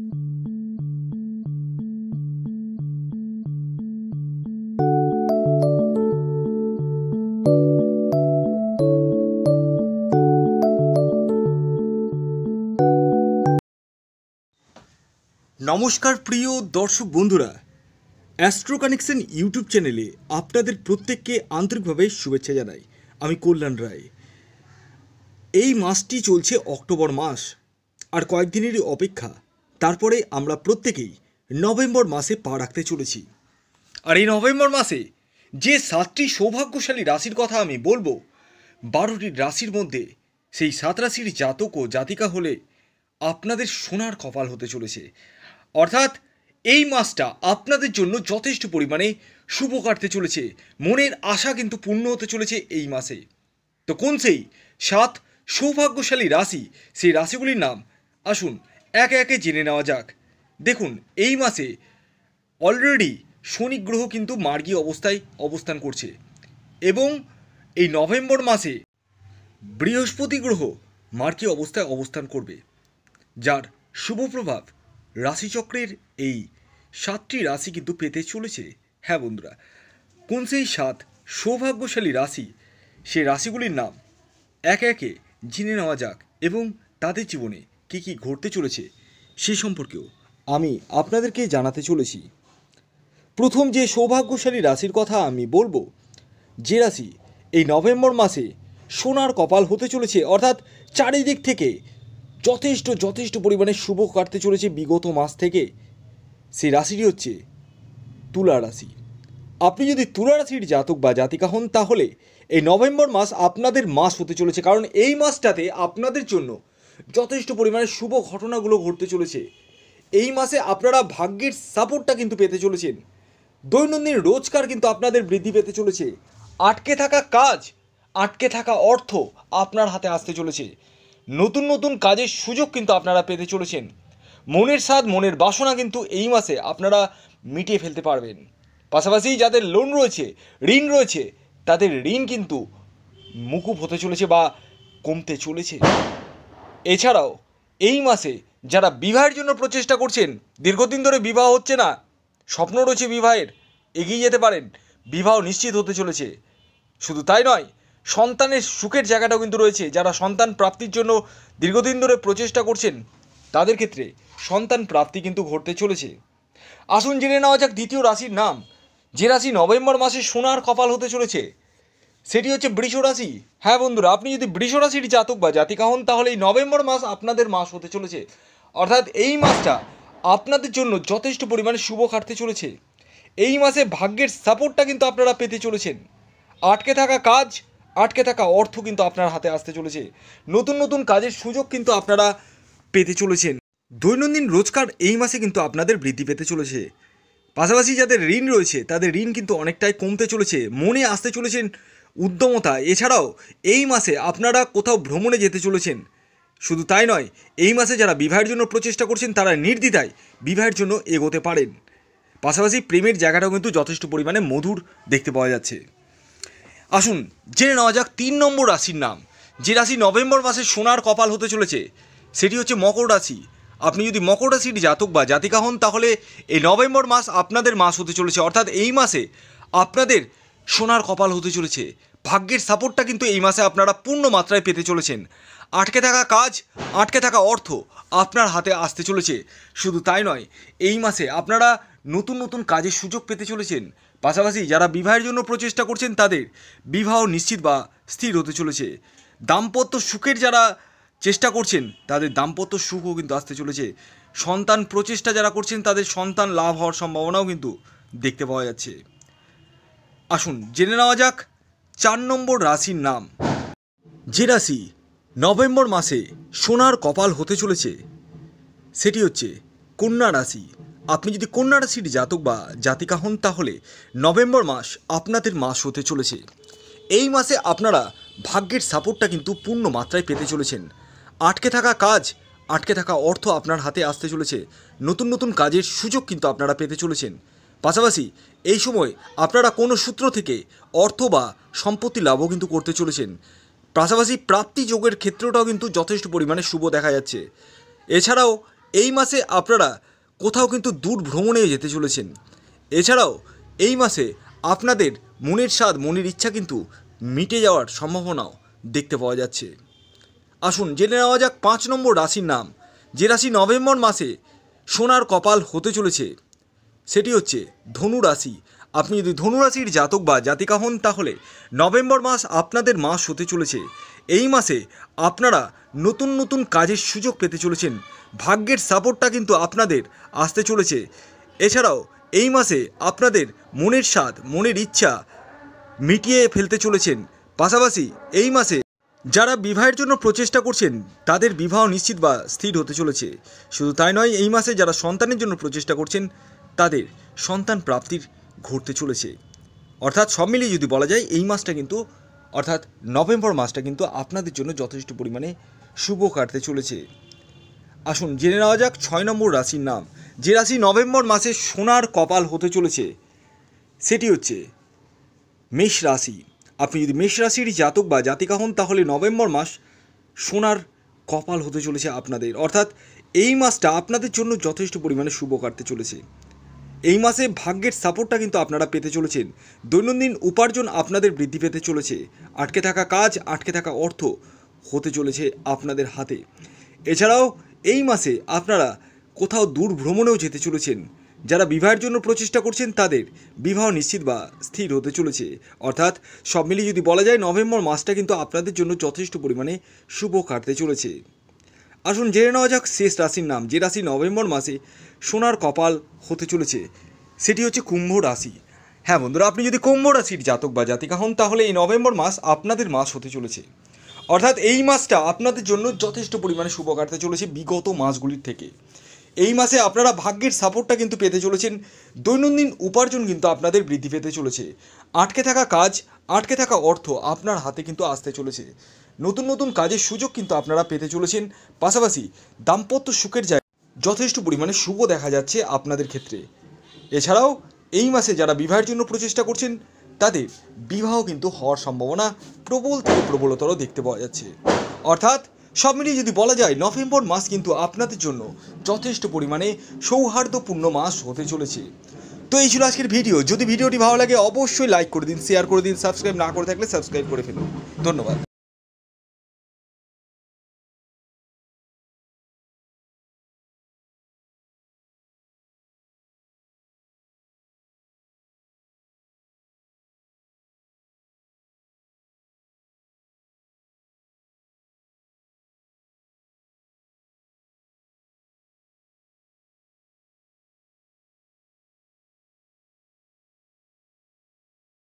নমস্কার প্রিয় দর্শক বন্ধুরা অ্যাস্ট্রো কানেকশন ইউটিউব চ্যানেলে আপনাদের প্রত্যেককে আন্তরিকভাবে শুভেচ্ছা জানাই আমি কল্যাণ রায় এই মাসটি চলছে অক্টোবর মাস আর কয়েকদিনেরই অপেক্ষা তারপরে আমরা প্রত্যেকেই নভেম্বর মাসে পা রাখতে চলেছি আর এই নভেম্বর মাসে যে সাতটি সৌভাগ্যশালী রাশির কথা আমি বলবো বারোটি রাশির মধ্যে সেই সাত রাশির জাতক ও জাতিকা হলে আপনাদের সোনার কপাল হতে চলেছে অর্থাৎ এই মাসটা আপনাদের জন্য যথেষ্ট পরিমাণে শুভ কাটতে চলেছে মনের আশা কিন্তু পূর্ণ হতে চলেছে এই মাসে তো কোন সেই সাত সৌভাগ্যশালী রাশি সেই রাশিগুলির নাম আসুন একে একে জেনে নেওয়া যাক দেখুন এই মাসে অলরেডি শনি গ্রহ কিন্তু মার্গী অবস্থায় অবস্থান করছে এবং এই নভেম্বর মাসে বৃহস্পতি গ্রহ মার্কী অবস্থায় অবস্থান করবে যার শুভ প্রভাব রাশিচক্রের এই সাতটি রাশি কিন্তু পেতে চলেছে হ্যাঁ বন্ধুরা কোন সেই সাত সৌভাগ্যশালী রাশি সে রাশিগুলির নাম একে একে জেনে নেওয়া যাক এবং তাদের জীবনে কী কী ঘটতে চলেছে সে সম্পর্কেও আমি আপনাদেরকে জানাতে চলেছি প্রথম যে সৌভাগ্যশালী রাশির কথা আমি বলবো যে রাশি এই নভেম্বর মাসে সোনার কপাল হতে চলেছে অর্থাৎ চারিদিক থেকে যথেষ্ট যথেষ্ট পরিমাণে শুভ কাটতে চলেছে বিগত মাস থেকে সেই রাশিটি হচ্ছে তুলা রাশি আপনি যদি তুলা রাশির জাতক বা জাতিকা হন তাহলে এই নভেম্বর মাস আপনাদের মাস হতে চলেছে কারণ এই মাসটাতে আপনাদের জন্য যথেষ্ট পরিমাণে শুভ ঘটনাগুলো ঘটতে চলেছে এই মাসে আপনারা ভাগ্যের সাপোর্টটা কিন্তু পেতে চলেছেন দৈনন্দিন রোজগার কিন্তু আপনাদের বৃদ্ধি পেতে চলেছে আটকে থাকা কাজ আটকে থাকা অর্থ আপনার হাতে আসতে চলেছে নতুন নতুন কাজের সুযোগ কিন্তু আপনারা পেতে চলেছেন মনের স্বাদ মনের বাসনা কিন্তু এই মাসে আপনারা মিটিয়ে ফেলতে পারবেন পাশাপাশি যাদের লোন রয়েছে ঋণ রয়েছে তাদের ঋণ কিন্তু মুকুব হতে চলেছে বা কমতে চলেছে এছাড়াও এই মাসে যারা বিবাহের জন্য প্রচেষ্টা করছেন দীর্ঘদিন ধরে বিবাহ হচ্ছে না স্বপ্ন রয়েছে বিবাহের এগিয়ে যেতে পারেন বিবাহ নিশ্চিত হতে চলেছে শুধু তাই নয় সন্তানের সুখের জায়গাটাও কিন্তু রয়েছে যারা সন্তান প্রাপ্তির জন্য দীর্ঘদিন ধরে প্রচেষ্টা করছেন তাদের ক্ষেত্রে সন্তান প্রাপ্তি কিন্তু ঘটতে চলেছে আসুন জেনে নেওয়া যাক দ্বিতীয় রাশির নাম যে রাশি নভেম্বর মাসে সোনার কপাল হতে চলেছে সেটি হচ্ছে বৃষ রাশি হ্যাঁ বন্ধুরা আপনি যদি বৃষ রাশির জাতক বা জাতিকা হন তাহলে এই নভেম্বর মাস আপনাদের মাস হতে চলেছে অর্থাৎ এই মাসটা আপনাদের জন্য যথেষ্ট পরিমাণে শুভ কাটতে চলেছে এই মাসে ভাগ্যের সাপোর্টটা কিন্তু আপনারা পেতে চলেছেন আটকে থাকা কাজ আটকে থাকা অর্থ কিন্তু আপনার হাতে আসতে চলেছে নতুন নতুন কাজের সুযোগ কিন্তু আপনারা পেতে চলেছেন দৈনন্দিন রোজগার এই মাসে কিন্তু আপনাদের বৃদ্ধি পেতে চলেছে পাশাপাশি যাদের ঋণ রয়েছে তাদের ঋণ কিন্তু অনেকটাই কমতে চলেছে মনে আসতে চলেছেন উদ্যমতা এছাড়াও এই মাসে আপনারা কোথাও ভ্রমণে যেতে চলেছেন শুধু তাই নয় এই মাসে যারা বিবাহের জন্য প্রচেষ্টা করছেন তারা নির্দ্বিধায় বিবাহের জন্য এগোতে পারেন পাশাপাশি প্রেমের জায়গাটাও কিন্তু যথেষ্ট পরিমাণে মধুর দেখতে পাওয়া যাচ্ছে আসুন জেনে নেওয়া যাক তিন নম্বর রাশির নাম যে রাশি নভেম্বর মাসে সোনার কপাল হতে চলেছে সেটি হচ্ছে মকর রাশি আপনি যদি মকর রাশির জাতক বা জাতিকা হন তাহলে এই নভেম্বর মাস আপনাদের মাস হতে চলেছে অর্থাৎ এই মাসে আপনাদের সোনার কপাল হতে চলেছে ভাগ্যের সাপোর্টটা কিন্তু এই মাসে আপনারা পূর্ণ মাত্রায় পেতে চলেছেন আটকে থাকা কাজ আটকে থাকা অর্থ আপনার হাতে আসতে চলেছে শুধু তাই নয় এই মাসে আপনারা নতুন নতুন কাজের সুযোগ পেতে চলেছেন পাশাপাশি যারা বিবাহের জন্য প্রচেষ্টা করছেন তাদের বিবাহ নিশ্চিত বা স্থির হতে চলেছে দাম্পত্য সুখের যারা চেষ্টা করছেন তাদের দাম্পত্য সুখও কিন্তু আসতে চলেছে সন্তান প্রচেষ্টা যারা করছেন তাদের সন্তান লাভ হওয়ার সম্ভাবনাও কিন্তু দেখতে পাওয়া যাচ্ছে আসুন জেনে নেওয়া যাক চার নম্বর রাশির নাম যে রাশি নভেম্বর মাসে সোনার কপাল হতে চলেছে সেটি হচ্ছে কন্যা রাশি আপনি যদি কন্যা রাশির জাতক বা জাতিকা হন তাহলে নভেম্বর মাস আপনাদের মাস হতে চলেছে এই মাসে আপনারা ভাগ্যের সাপোর্টটা কিন্তু পূর্ণ মাত্রায় পেতে চলেছেন আটকে থাকা কাজ আটকে থাকা অর্থ আপনার হাতে আসতে চলেছে নতুন নতুন কাজের সুযোগ কিন্তু আপনারা পেতে চলেছেন পাশাপাশি এই সময় আপনারা কোনো সূত্র থেকে অর্থ বা সম্পত্তি লাভও কিন্তু করতে চলেছেন পাশাপাশি প্রাপ্তি যোগের ক্ষেত্রটাও কিন্তু যথেষ্ট পরিমাণে শুভ দেখা যাচ্ছে এছাড়াও এই মাসে আপনারা কোথাও কিন্তু দূর ভ্রমণে যেতে চলেছেন এছাড়াও এই মাসে আপনাদের মনের স্বাদ মনের ইচ্ছা কিন্তু মিটে যাওয়ার সম্ভাবনাও দেখতে পাওয়া যাচ্ছে আসুন জেনে নেওয়া যাক পাঁচ নম্বর রাশির নাম যে রাশি নভেম্বর মাসে সোনার কপাল হতে চলেছে সেটি হচ্ছে ধনু রাশি আপনি যদি ধনুরাশির জাতক বা জাতিকা হন তাহলে নভেম্বর মাস আপনাদের মাস হতে চলেছে এই মাসে আপনারা নতুন নতুন কাজের সুযোগ পেতে চলেছেন ভাগ্যের সাপোর্টটা কিন্তু আপনাদের আসতে চলেছে এছাড়াও এই মাসে আপনাদের মনের স্বাদ মনের ইচ্ছা মিটিয়ে ফেলতে চলেছেন পাশাপাশি এই মাসে যারা বিবাহের জন্য প্রচেষ্টা করছেন তাদের বিবাহ নিশ্চিত বা স্থির হতে চলেছে শুধু তাই নয় এই মাসে যারা সন্তানের জন্য প্রচেষ্টা করছেন তাদের সন্তান প্রাপ্তির ঘটতে চলেছে অর্থাৎ সব মিলিয়ে যদি বলা যায় এই মাসটা কিন্তু অর্থাৎ নভেম্বর মাসটা কিন্তু আপনাদের জন্য যথেষ্ট পরিমাণে শুভ কাটতে চলেছে আসুন জেনে নেওয়া যাক ছয় নম্বর রাশির নাম যে রাশি নভেম্বর মাসে সোনার কপাল হতে চলেছে সেটি হচ্ছে মেষ রাশি আপনি যদি মেষ রাশির জাতক বা জাতিকা হন তাহলে নভেম্বর মাস সোনার কপাল হতে চলেছে আপনাদের অর্থাৎ এই মাসটা আপনাদের জন্য যথেষ্ট পরিমাণে শুভ কাটতে চলেছে এই মাসে ভাগ্যের সাপোর্টটা কিন্তু আপনারা পেতে চলেছেন দৈনন্দিন উপার্জন আপনাদের বৃদ্ধি পেতে চলেছে আটকে থাকা কাজ আটকে থাকা অর্থ হতে চলেছে আপনাদের হাতে এছাড়াও এই মাসে আপনারা কোথাও দূর ভ্রমণেও যেতে চলেছেন যারা বিবাহের জন্য প্রচেষ্টা করছেন তাদের বিবাহ নিশ্চিত বা স্থির হতে চলেছে অর্থাৎ সব মিলিয়ে যদি বলা যায় নভেম্বর মাসটা কিন্তু আপনাদের জন্য যথেষ্ট পরিমাণে শুভ কাটতে চলেছে আসুন জেনে নেওয়া যাক শেষ রাশির নাম যে রাশি নভেম্বর মাসে সোনার কপাল হতে চলেছে সেটি হচ্ছে কুম্ভ রাশি হ্যাঁ বন্ধুরা আপনি যদি কুম্ভ রাশির জাতক বা জাতিকা হন তাহলে এই নভেম্বর মাস আপনাদের মাস হতে চলেছে অর্থাৎ এই মাসটা আপনাদের জন্য যথেষ্ট পরিমাণে শুভ কাটতে চলেছে বিগত মাসগুলির থেকে এই মাসে আপনারা ভাগ্যের সাপোর্টটা কিন্তু পেতে চলেছেন দৈনন্দিন উপার্জন কিন্তু আপনাদের বৃদ্ধি পেতে চলেছে আটকে থাকা কাজ আটকে থাকা অর্থ আপনার হাতে কিন্তু আসতে চলেছে নতুন নতুন কাজের সুযোগ কিন্তু আপনারা পেতে চলেছেন পাশাপাশি দাম্পত্য সুখের জায়গায় যথেষ্ট পরিমাণে শুভ দেখা যাচ্ছে আপনাদের ক্ষেত্রে এছাড়াও এই মাসে যারা বিবাহের জন্য প্রচেষ্টা করছেন তাদের বিবাহ কিন্তু হওয়ার সম্ভাবনা প্রবল থেকে প্রবলতর দেখতে পাওয়া যাচ্ছে অর্থাৎ সব মিলিয়ে যদি বলা যায় নভেম্বর মাস কিন্তু আপনাদের জন্য যথেষ্ট পরিমাণে সৌহার্দ্যপূর্ণ মাস হতে চলেছে তো এই ছিল আজকের ভিডিও যদি ভিডিওটি ভালো লাগে অবশ্যই লাইক করে দিন শেয়ার করে দিন সাবস্ক্রাইব না করে থাকলে সাবস্ক্রাইব করে ফেলুন ধন্যবাদ